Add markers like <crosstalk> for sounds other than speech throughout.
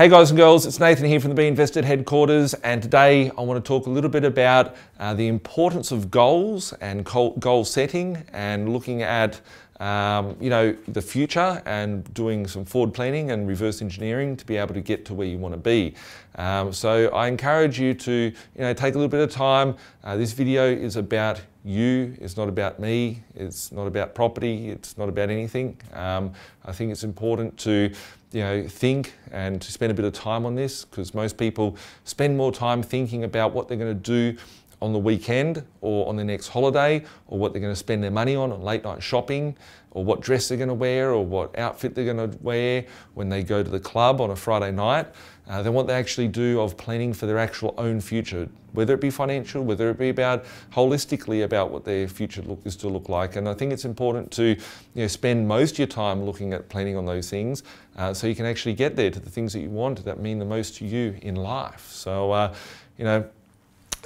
Hey guys and girls, it's Nathan here from the Be Invested headquarters, and today I want to talk a little bit about uh, the importance of goals and goal setting and looking at um, you know, the future and doing some forward planning and reverse engineering to be able to get to where you want to be. Um, so I encourage you to, you know, take a little bit of time. Uh, this video is about you, it's not about me, it's not about property, it's not about anything. Um, I think it's important to, you know, think and to spend a bit of time on this because most people spend more time thinking about what they're going to do on the weekend or on the next holiday or what they're going to spend their money on on late night shopping or what dress they're going to wear or what outfit they're going to wear when they go to the club on a Friday night uh, than what they actually do of planning for their actual own future, whether it be financial, whether it be about holistically about what their future look, is to look like. And I think it's important to you know, spend most of your time looking at planning on those things uh, so you can actually get there to the things that you want that mean the most to you in life. So, uh, you know,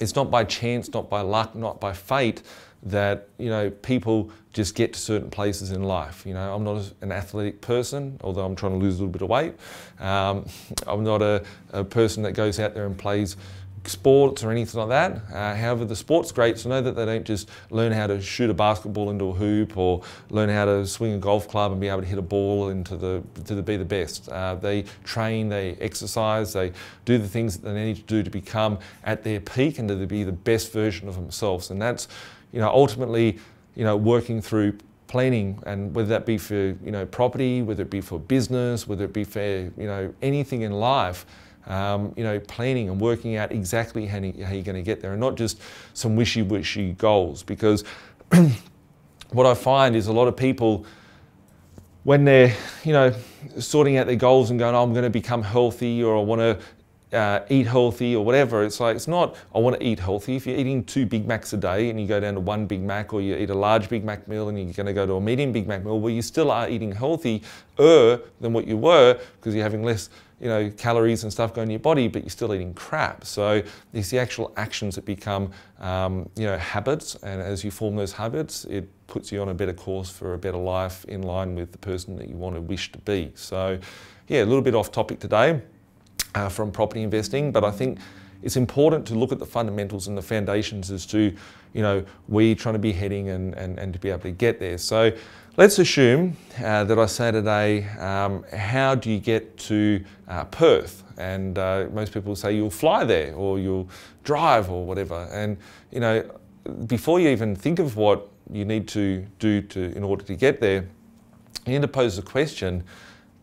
it's not by chance, not by luck, not by fate that you know people just get to certain places in life. You know, I'm not an athletic person, although I'm trying to lose a little bit of weight. Um, <laughs> I'm not a, a person that goes out there and plays sports or anything like that. Uh, however, the sports greats know that they don't just learn how to shoot a basketball into a hoop or learn how to swing a golf club and be able to hit a ball into the, to the, be the best. Uh, they train, they exercise, they do the things that they need to do to become at their peak and to be the best version of themselves. And that's, you know, ultimately, you know, working through planning and whether that be for you know property whether it be for business whether it be for you know anything in life um, you know, planning and working out exactly how, how you're going to get there and not just some wishy wishy goals because <clears throat> what I find is a lot of people, when they're, you know, sorting out their goals and going, oh, I'm going to become healthy or I want to uh, eat healthy or whatever. It's like, it's not, I want to eat healthy. If you're eating two Big Macs a day and you go down to one Big Mac or you eat a large Big Mac meal and you're going to go to a medium Big Mac meal, well, you still are eating healthier than what you were because you're having less you know, calories and stuff going in your body, but you're still eating crap. So it's the actual actions that become, um, you know, habits. And as you form those habits, it puts you on a better course for a better life in line with the person that you want to wish to be. So yeah, a little bit off topic today uh, from property investing. But I think it's important to look at the fundamentals and the foundations as to, you know, where you're trying to be heading and, and, and to be able to get there. So let's assume uh, that I say today, um, how do you get to uh, Perth? And uh, most people say you'll fly there or you'll drive or whatever. And, you know, before you even think of what you need to do to, in order to get there, you need to pose the question,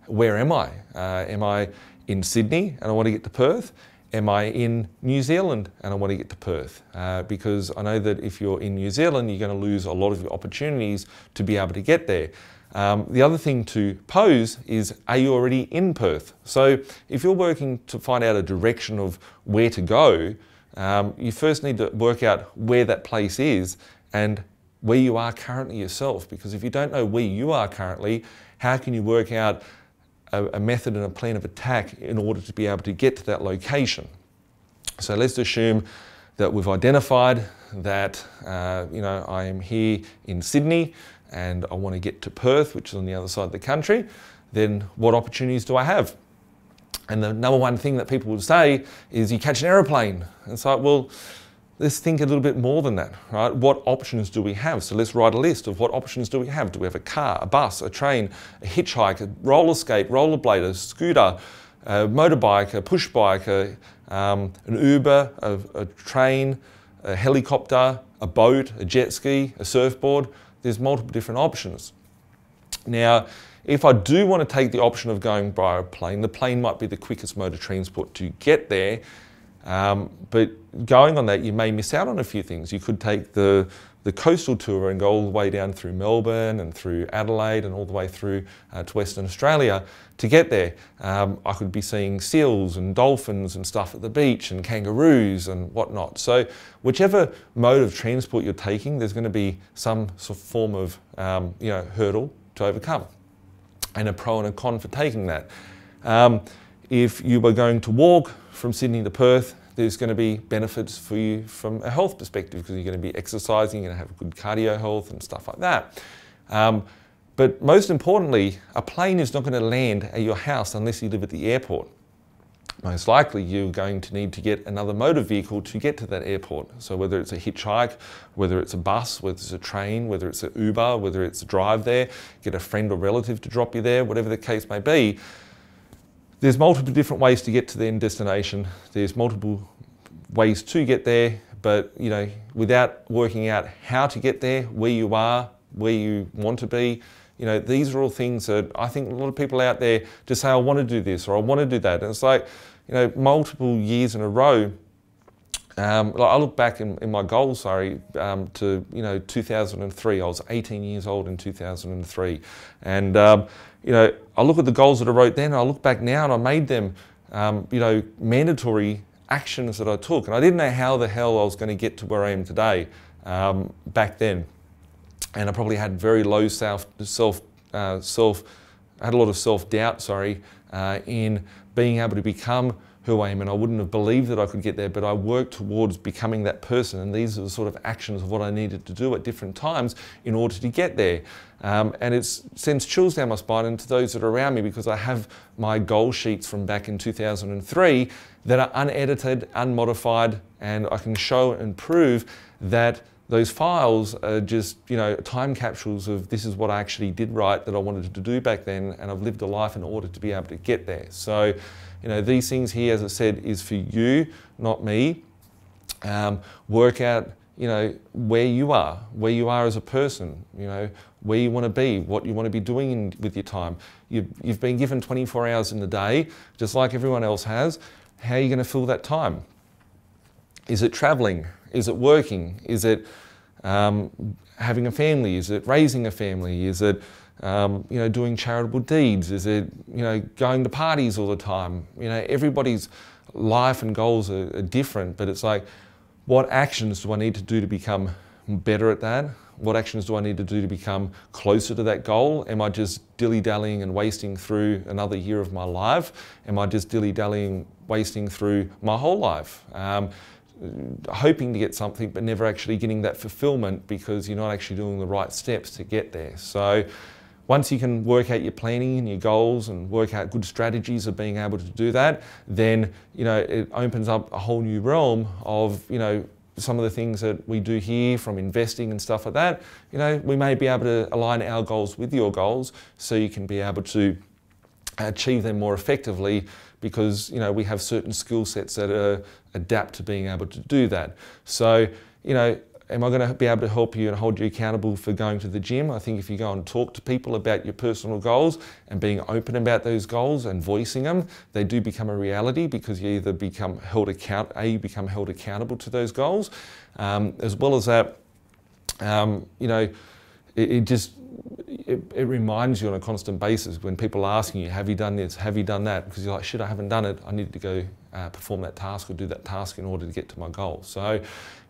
where am I? Uh, am I in Sydney and I want to get to Perth? Am I in New Zealand and I want to get to Perth? Uh, because I know that if you're in New Zealand, you're going to lose a lot of your opportunities to be able to get there. Um, the other thing to pose is, are you already in Perth? So if you're working to find out a direction of where to go, um, you first need to work out where that place is and where you are currently yourself. Because if you don't know where you are currently, how can you work out a, a method and a plan of attack in order to be able to get to that location. So let's assume that we've identified that uh, you know I am here in Sydney and I want to get to Perth, which is on the other side of the country, then what opportunities do I have? And the number one thing that people would say is you catch an aeroplane. It's like, well, let's think a little bit more than that, right? What options do we have? So let's write a list of what options do we have? Do we have a car, a bus, a train, a hitchhike, a roller skate, rollerblade, a scooter, a motorbike, a push bike, a, um, an Uber, a, a train, a helicopter, a boat, a jet ski, a surfboard? There's multiple different options. Now, if I do want to take the option of going by a plane, the plane might be the quickest mode of transport to get there um, but going on that, you may miss out on a few things. You could take the, the coastal tour and go all the way down through Melbourne and through Adelaide and all the way through uh, to Western Australia to get there. Um, I could be seeing seals and dolphins and stuff at the beach and kangaroos and whatnot. So whichever mode of transport you're taking, there's going to be some sort of form of um, you know, hurdle to overcome and a pro and a con for taking that. Um, if you were going to walk from Sydney to Perth, there's going to be benefits for you from a health perspective because you're going to be exercising, you're going to have good cardio health and stuff like that. Um, but most importantly, a plane is not going to land at your house unless you live at the airport. Most likely, you're going to need to get another motor vehicle to get to that airport. So, whether it's a hitchhike, whether it's a bus, whether it's a train, whether it's an Uber, whether it's a drive there, get a friend or relative to drop you there, whatever the case may be, there's multiple different ways to get to the end destination. There's multiple ways to get there, but you know, without working out how to get there, where you are, where you want to be, you know, these are all things that I think a lot of people out there just say, I want to do this or I want to do that. And it's like, you know, multiple years in a row, um, like I look back in, in my goals, sorry, um, to you know 2003. I was 18 years old in 2003, and um, you know I look at the goals that I wrote then. And I look back now, and I made them, um, you know, mandatory actions that I took. And I didn't know how the hell I was going to get to where I am today um, back then, and I probably had very low self self uh, self. I had a lot of self doubt, sorry, uh, in being able to become who I am, and I wouldn't have believed that I could get there, but I worked towards becoming that person. And these are the sort of actions of what I needed to do at different times in order to get there. Um, and it sends chills down my spine and to those that are around me because I have my goal sheets from back in 2003 that are unedited, unmodified, and I can show and prove that those files are just you know time capsules of this is what I actually did right that I wanted to do back then, and I've lived a life in order to be able to get there. So, you know, these things here, as I said, is for you, not me. Um, work out you know where you are, where you are as a person, you know where you want to be, what you want to be doing in, with your time. You've, you've been given 24 hours in the day, just like everyone else has. How are you going to fill that time? Is it traveling? Is it working? Is it um, having a family? Is it raising a family? Is it um, you know doing charitable deeds? Is it you know going to parties all the time? You know everybody's life and goals are, are different, but it's like what actions do I need to do to become better at that? What actions do I need to do to become closer to that goal? Am I just dilly dallying and wasting through another year of my life? Am I just dilly dallying, wasting through my whole life? Um, hoping to get something but never actually getting that fulfillment because you're not actually doing the right steps to get there. So once you can work out your planning and your goals and work out good strategies of being able to do that, then you know it opens up a whole new realm of you know some of the things that we do here from investing and stuff like that. You know we may be able to align our goals with your goals so you can be able to achieve them more effectively because you know we have certain skill sets that are, adapt to being able to do that. So you know, am I going to be able to help you and hold you accountable for going to the gym? I think if you go and talk to people about your personal goals and being open about those goals and voicing them, they do become a reality because you either become held account, a you become held accountable to those goals, um, as well as that, um, you know, it, it just it, it, reminds you on a constant basis when people are asking you, have you done this, have you done that? Because you're like, shit, I haven't done it. I need to go uh, perform that task or do that task in order to get to my goal. So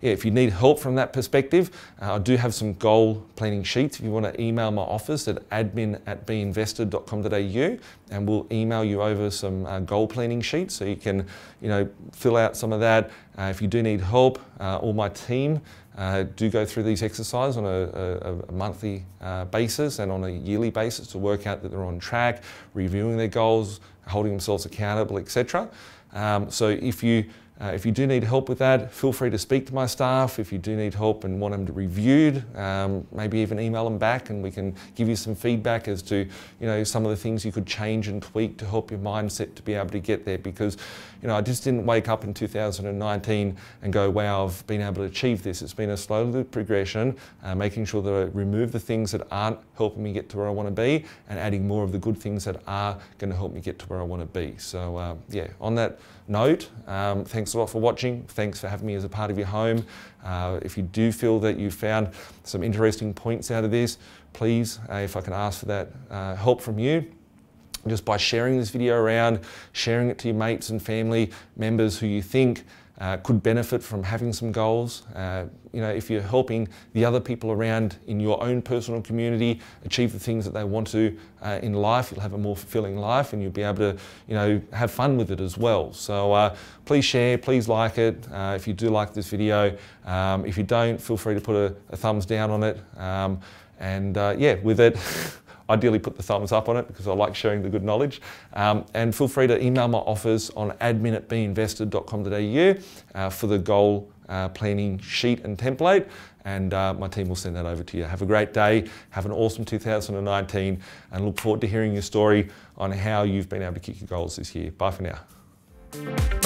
yeah, if you need help from that perspective, uh, I do have some goal planning sheets. If you want to email my office at admin at beinvested.com.au and we'll email you over some uh, goal planning sheets so you can, you know, fill out some of that. Uh, if you do need help, all uh, my team, uh, do go through these exercises on a, a, a monthly uh, basis and on a yearly basis to work out that they're on track, reviewing their goals, holding themselves accountable, etc. Um, so if you uh, if you do need help with that, feel free to speak to my staff. If you do need help and want them to reviewed, um, maybe even email them back and we can give you some feedback as to, you know, some of the things you could change and tweak to help your mindset to be able to get there. Because, you know, I just didn't wake up in 2019 and go, wow, I've been able to achieve this. It's been a slow progression, uh, making sure that I remove the things that aren't helping me get to where I want to be and adding more of the good things that are going to help me get to where I want to be. So, uh, yeah, on that note, um, thanks Thanks a lot for watching. Thanks for having me as a part of your home. Uh, if you do feel that you found some interesting points out of this, please, uh, if I can ask for that uh, help from you, just by sharing this video around, sharing it to your mates and family members who you think uh, could benefit from having some goals. Uh, you know, if you're helping the other people around in your own personal community achieve the things that they want to uh, in life, you'll have a more fulfilling life and you'll be able to, you know, have fun with it as well. So uh, please share, please like it. Uh, if you do like this video, um, if you don't, feel free to put a, a thumbs down on it. Um, and uh, yeah, with it. <laughs> Ideally put the thumbs up on it because I like sharing the good knowledge. Um, and feel free to email my offers on admin at beinvested.com.au uh, for the goal uh, planning sheet and template. And uh, my team will send that over to you. Have a great day. Have an awesome 2019 and look forward to hearing your story on how you've been able to kick your goals this year. Bye for now.